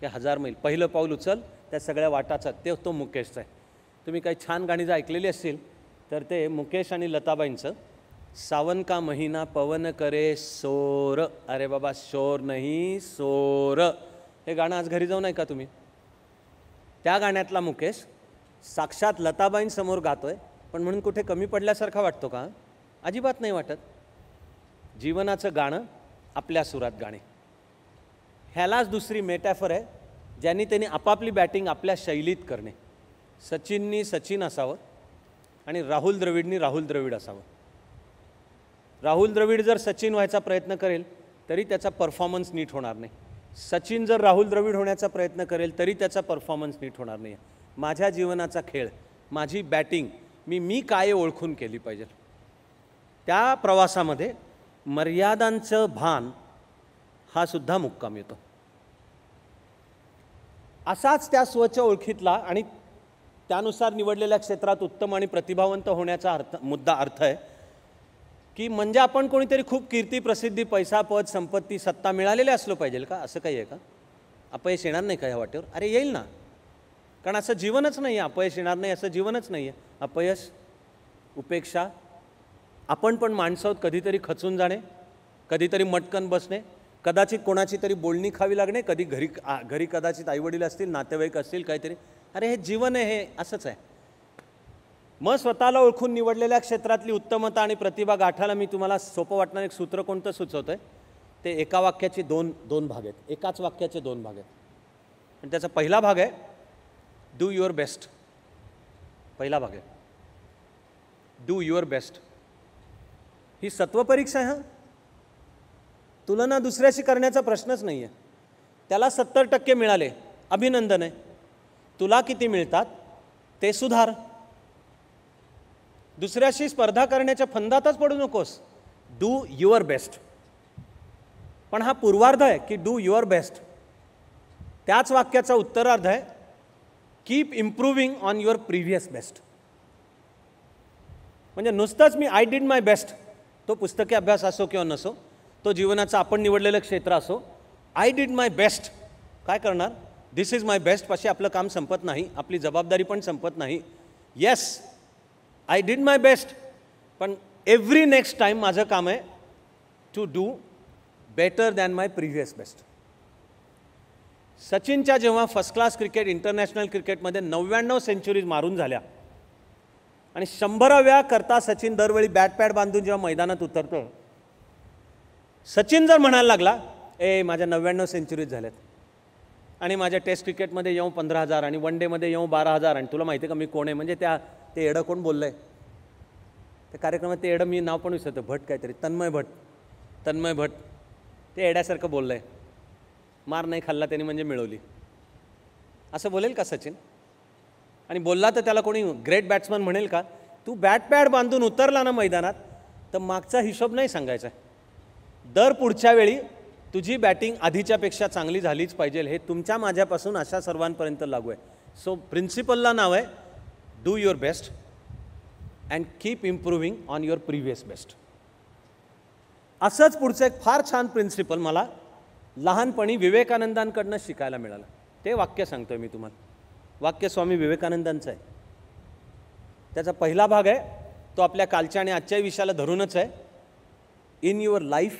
की हजार मैल पहिलं पाऊल उचल त्या सगळ्या वाटाचा ते तो मुकेशचा आहे तुम्ही काही छान गाणी जर ऐकलेली असतील तर ते मुकेश आणि लताबाईंचं सावन का महिना पवन करे सोर अरे बाबा शोर नाही सोर हे गाणं आज घरी जाऊन का तुम्ही त्या गाण्यातला मुकेश साक्षात लताबाईंसमोर गातो आहे पण म्हणून कुठे कमी पडल्यासारखा वाटतो का अजिबात नाही वाटत जीवनाचं गाणं आपल्या सुरात गाणे ह्यालाच दुसरी मेटॅफर आहे ज्यांनी त्यांनी आपापली बॅटिंग आपल्या शैलीत करणे सचिननी सचिन असावं आणि राहुल द्रविडनी राहुल द्रविड असावं राहुल द्रविड जर सचिन व्हायचा प्रयत्न करेल तरी त्याचा परफॉर्मन्स नीट होणार नाही सचिन जर राहुल द्रविड होण्याचा प्रयत्न करेल तरी त्याचा परफॉर्मन्स नीट होणार नाही माझ्या जीवनाचा खेळ माझी बॅटिंग मी मी काय ओळखून केली पाहिजे त्या प्रवासामध्ये मर्यादांचं भान हा सुद्धा मुक्काम येतो असाच त्या स्वच्छ ओळखीतला आणि त्यानुसार निवडलेल्या क्षेत्रात उत्तम आणि प्रतिभावंत होण्याचा अर्थ मुद्दा अर्थ आहे की म्हणजे आपण कोणीतरी खूप कीर्ती प्रसिद्धी पैसा पद संपत्ती सत्ता मिळालेले असलो पाहिजे का असं काही आहे का अपयश येणार नाही का या वाटेवर अरे येईल ना कारण असं जीवनच नाही आहे अपयश येणार नाही असं जीवनच नाही आहे अपयश उपेक्षा आपण पण माणसं आहोत कधीतरी खचून जाणे कधीतरी मटकन बसणे कदाचित कोणाची तरी बोलणी खावी लागणे कधी घरी घरी कदाचित आईवडील असतील नातेवाईक असतील काहीतरी अरे हे जीवन आहे हे असंच आहे मग स्वतःला ओळखून निवडलेल्या क्षेत्रातली उत्तमता आणि प्रतिभा गाठायला मी तुम्हाला सोपं वाटणारं एक सूत्र कोणतं सुचवतं आहे ते एका वाक्याचे दोन दोन भाग आहेत एकाच वाक्याचे दोन भाग आहेत आणि त्याचा पहिला भाग आहे डू युअर बेस्ट पहिला भाग आहे डू युअर बेस्ट ही सत्वपरीक्षा आहे हा तुलना दुसऱ्याशी करण्याचा प्रश्नच नाही आहे त्याला सत्तर टक्के मिळाले अभिनंदन आहे तुला किती मिळतात ते सुधार दुसऱ्याशी स्पर्धा करण्याच्या फंदातच पडू नकोस डू युअर बेस्ट पण हा पूर्वार्ध आहे की डू युअर बेस्ट त्याच वाक्याचा उत्तरार्ध आहे keep improving on your previous best म्हणजे नुसतंच मी आय डीड माय बेस्ट तो पुस्तकी अभ्यास असो किंवा नसो तो जीवनाचं आपण निवडलेलं क्षेत्र असो आय डीड माय बेस्ट काय करणार दिस इज माय बेस्ट पाशी आपलं काम संपत नाही आपली जबाबदारी पण संपत नाही yes I did my best पण एव्हरी नेक्स्ट टाईम माझं काम आहे to do better than my previous best सचिनच्या जेव्हा फर्स्ट क्लास क्रिकेट इंटरनॅशनल क्रिकेटमध्ये नव्याण्णव सेंचुरीज मारून झाल्या आणि शंभराव्या करता सचिन दरवेळी बॅट पॅड बांधून जेव्हा मैदानात उतरतो सचिन जर म्हणायला लागला ए माझ्या नव्याण्णव सेंचुरीज झाल्यात आणि माझ्या टेस्ट क्रिकेटमध्ये येऊ पंधरा हजार आणि वन डेमध्ये येऊ बारा हजार आणि तुला माहिती आहे का मी कोण आहे म्हणजे त्या ते एडं कोण बोललं आहे त्या कार्यक्रमात ते एडं मी नाव पण विसरतो भट काहीतरी तन्मय भट तन्मय भट ते एड्यासारखं बोललं आहे मार नाही खाल्ला त्याने म्हणजे मिळवली असं बोलेल का सचिन आणि बोलला तर त्याला कोणी ग्रेट बॅट्समन म्हणेल का तू बॅट पॅड बांधून उतरला ना मैदानात तर मागचा हिशोब नाही सांगायचा दर पुढच्या वेळी तुझी बॅटिंग आधीच्यापेक्षा चांगली झालीच पाहिजे हे तुमच्या माझ्यापासून अशा सर्वांपर्यंत लागू आहे सो प्रिन्सिपलला नाव आहे do your best and keep improving on your previous best असंच पुढचं एक फार छान प्रिन्सिपल मला लहानपणी विवेकानंदांकडनं शिकायला मिळालं ते वाक्य सांगतो मी तुम्हाला वाक्य स्वामी विवेकानंदांचं आहे त्याचा पहिला भाग आहे तो आपल्या कालच्या आणि आजच्या विषयाला धरूनच आहे in your life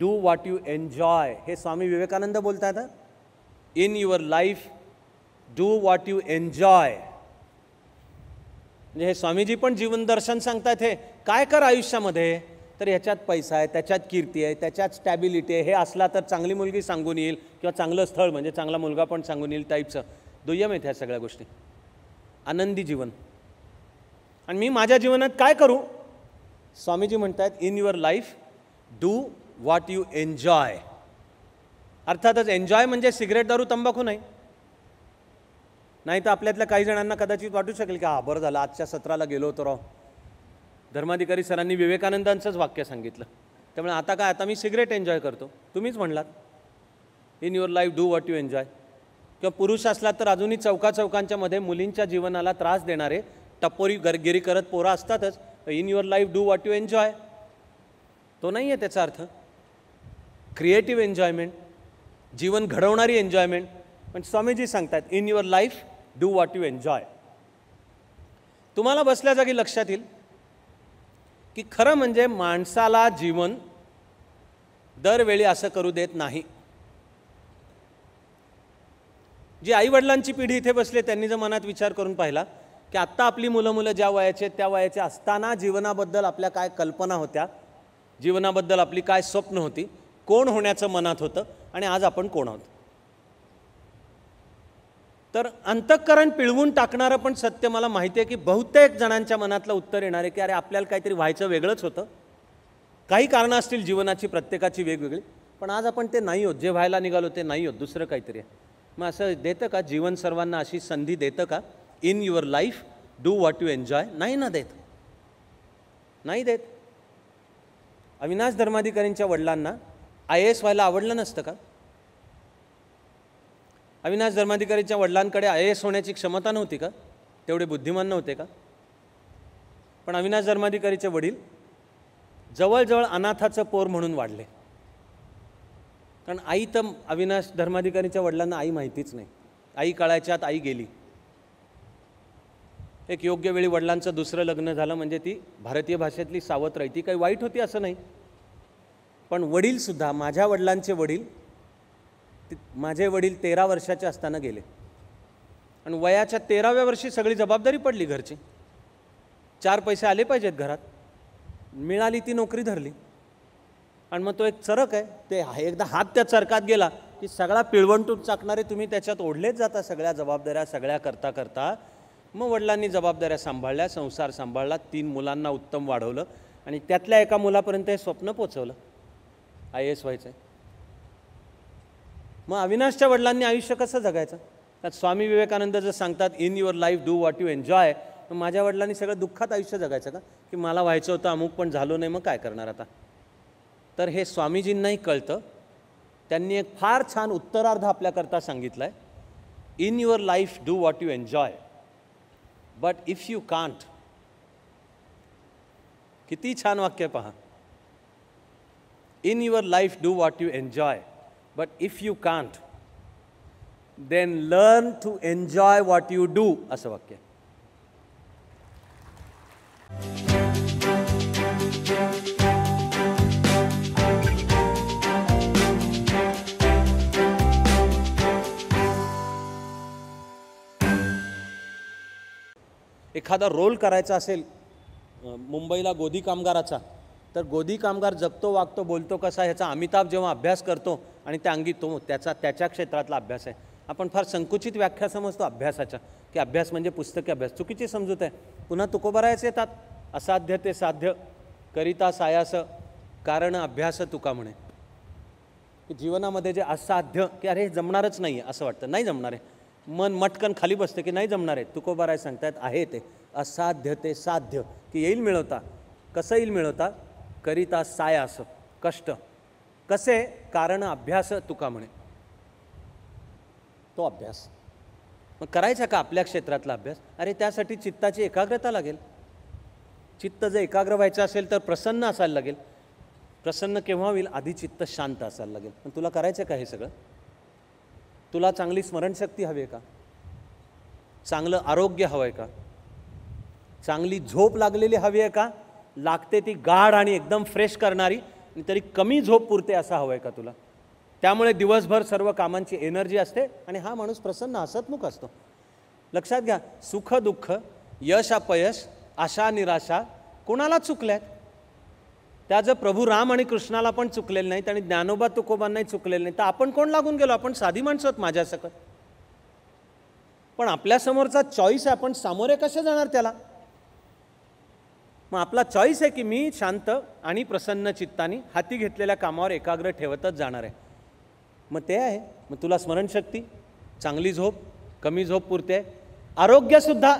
do what you enjoy हे स्वामी विवेकानंद बोलत आहेत in your life do what you enjoy म्हणजे हे स्वामीजी पण जीवनदर्शन सांगतायत हे काय कर आयुष्यामध्ये तर ह्याच्यात पैसा आहे त्याच्यात कीर्ती आहे त्याच्यात स्टॅबिलिटी आहे हे असला तर चांगली मुलगी सांगून येईल किंवा चांगलं स्थळ म्हणजे चांगला मुलगा पण सांगून येईल टाईपचं दुय्यम आहेत ह्या सगळ्या गोष्टी आनंदी जीवन आणि मी माझ्या जीवनात काय करू स्वामीजी म्हणतात in your life do what you enjoy अर्थातच एन्जॉय म्हणजे सिगरेट दारू तंबाखू नाही नाही तर आपल्यातल्या काही जणांना कदाचित वाटू शकेल की हा बरं झालं आजच्या सत्राला गेलो होतो राह धर्माधिकारी सरांनी विवेकानंदांचंच वाक्य सांगितलं त्यामुळे आता काय आता मी सिगरेट एन्जॉय करतो तुम्हीच म्हणलात in your life do what you enjoy किंवा पुरुष असला तर अजूनही चौका मध्ये मुलींच्या जीवनाला त्रास देणारे टपोरी गरगिरी करत पोरं असतातच in your life do what you enjoy तो नाही आहे त्याचा अर्थ क्रिएटिव्ह एन्जॉयमेंट जीवन घडवणारी एन्जॉयमेंट पण स्वामीजी सांगतात in your life do what you enjoy तुम्हाला बसल्या जागी लक्षात येईल की खरं म्हणजे माणसाला जीवन दरवेळी असं करू देत नाही जी आईवडिलांची पिढी इथे बसले त्यांनी जर मनात विचार करून पाहिला की आत्ता आपली मुलं मुलं ज्या वयाचे त्या वयाचे असताना जीवनाबद्दल आपल्या काय कल्पना होत्या जीवनाबद्दल आपली काय स्वप्न होती कोण होण्याचं मनात होतं आणि आज आपण कोण आहोत तर अंतःकरण पिळवून टाकणारं पण सत्य मला माहिती आहे की बहुतेक जणांच्या मनातलं उत्तर येणार आहे की अरे आपल्याला काहीतरी व्हायचं वेगळंच होतं काही कारणं असतील जीवनाची प्रत्येकाची वेगवेगळी पण आज आपण ते नाही होत जे व्हायला निघालो ते नाही होत दुसरं काहीतरी आहे मग असं देतं का जीवन सर्वांना अशी संधी देतं का in your life do what you enjoy नाही ना देत नाही देत अविनाश धर्माधिकारींच्या वडिलांना आय ए एस व्हायला आवडलं नसतं का अविनाश धर्माधिकारीच्या वडिलांकडे आय एस होण्याची क्षमता नव्हती का तेवढे बुद्धिमान नव्हते का पण अविनाश धर्माधिकारीचे वडील जवळजवळ अनाथाचं पोर म्हणून वाढले कारण आई तर अविनाश धर्माधिकारीच्या वडिलांना आई माहितीच नाही आई कळायच्यात आई गेली एक योग्य वेळी वडिलांचं दुसरं लग्न झालं म्हणजे ती भारतीय भाषेतली सावत्र राही काही वाईट होती असं नाही पण वडीलसुद्धा माझ्या वडिलांचे वडील माझे वडील तेरा वर्षाचे असताना गेले आणि वयाच्या तेराव्या वर्षी सगळी जबाबदारी पडली घरची चार पैसे आले पाहिजेत घरात मिळाली ती नोकरी धरली आणि मग तो एक चरक आहे ते एकदा हात त्या चरकात गेला की सगळा पिळवंटूत चाकणारे तुम्ही त्याच्यात ओढलेच जाता सगळ्या जबाबदाऱ्या सगळ्या करता करता मग वडिलांनी जबाबदाऱ्या सांभाळल्या संसार सांभाळला तीन मुलांना उत्तम वाढवलं आणि त्यातल्या एका मुलापर्यंत हे स्वप्न पोचवलं आय एस व्हायचं आहे मग अविनाशच्या वडिलांनी आयुष्य कसं जगायचं त्यात स्वामी विवेकानंद जर सांगतात in your life do what you enjoy मग माझ्या वडिलांनी सगळं दुःखात आयुष्य जगायचं का की मला व्हायचं होतं अमुक पण झालो नाही मग काय करणार आता तर हे स्वामीजींनाही कळतं त्यांनी एक फार छान उत्तरार्ध आपल्याकरता सांगितलं आहे in your life do what you enjoy but if you can't किती छान वाक्य पहा in your life do what you enjoy But if you can't, then learn to enjoy what you do, असं वाक्य एखादा रोल करायचा असेल मुंबईला गोदी कामगाराचा तर गोदी कामगार जगतो वागतो बोलतो कसा ह्याचा अमिताभ जेव्हा अभ्यास करतो आणि त्या अंगी तो त्याचा त्याच्या क्षेत्रातला अभ्यास आहे आपण फार संकुचित व्याख्या समजतो अभ्यासाच्या की अभ्यास म्हणजे पुस्तकी अभ्यास चुकीची समजूत आहे पुन्हा तुकोबरायच येतात असाध्य ते साध्य करिता सायास कारण अभ्यास तुका म्हणे जीवनामध्ये जे असाध्य की अरे हे जमणारच नाही आहे असं वाटतं नाही जमणार आहे मन मटकन खाली बसतं की नाही जमणार आहे तुकोबाराय सांगतायत आहे ते असाध्य ते साध्य की येईल मिळवता कसं येईल मिळवता करिता सायास कष्ट कसे कारण अभ्यास तुका म्हणे तो अभ्यास मग करायचा का आपल्या क्षेत्रातला अभ्यास अरे त्यासाठी चित्ताची एकाग्रता लागेल चित्त जर एकाग्र व्हायचं असेल तर प्रसन्न असायला लागेल प्रसन्न केव्हा होईल आधी चित्त शांत असायला लागेल पण तुला करायचं का हे सगळं तुला चांगली स्मरणशक्ती हवी आहे का चांगलं आरोग्य हवं आहे का चांगली झोप लागलेली हवी आहे का लागते ती गाढ आणि एकदम फ्रेश करणारी तरी कमी झोप पुरते असा हवं आहे का तुला त्यामुळे दिवसभर सर्व कामांची एनर्जी असते आणि हा माणूस प्रसन्न हसतमुख असतो लक्षात घ्या सुख दुःख यश अपयश आशा निराशा कोणाला चुकल्यात जर प्रभू राम आणि कृष्णाला पण चुकलेलं नाहीत आणि ज्ञानोबा तुकोबांनाही चुकलेलं नाही तर आपण कोण लागून गेलो आपण साधी माणसं आहोत माझ्यासकट पण आपल्यासमोरचा चॉईस आहे आपण सामोरे कसे जाणार त्याला मग आपला चॉईस आहे की मी शांत आणि प्रसन्न चित्तानी हाती घेतलेल्या कामावर एकाग्र ठेवतच जाणार आहे मग ते आहे मग तुला स्मरणशक्ती चांगली झोप कमी झोप पुरते आरोग्यसुद्धा